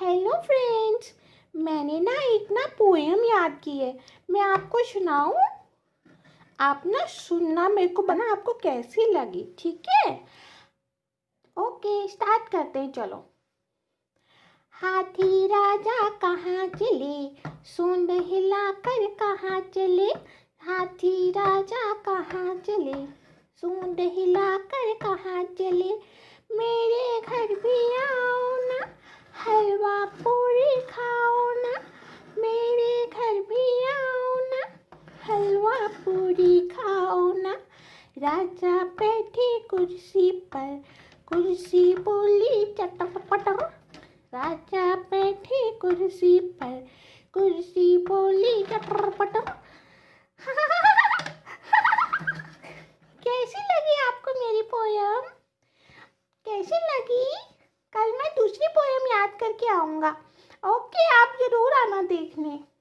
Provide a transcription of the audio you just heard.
hello friends मैंने ना एक ना पोएम याद की है मैं आपको सुनाऊं आप ना सुनना मेरे को बना आपको कैसी लगी ठीक है ओके स्टार्ट करते हैं चलो हाथी राजा कहाँ चले सूंड हिला कर कहाँ चले हाथी राजा कहाँ चले सूंड हिला कर कहाँ चले मेरे हलवा पूरी खाओ ना राजा बैठे कुर्सी पर कुर्सी बोली चटक पटक राजा बैठे कुर्सी पर कुर्सी बोली चटर पटक कैसी लगी आपको मेरी पोयम कैसी लगी कल मैं दूसरी पोयम याद करके आऊँगा ओके आप ज़रूर आना देखने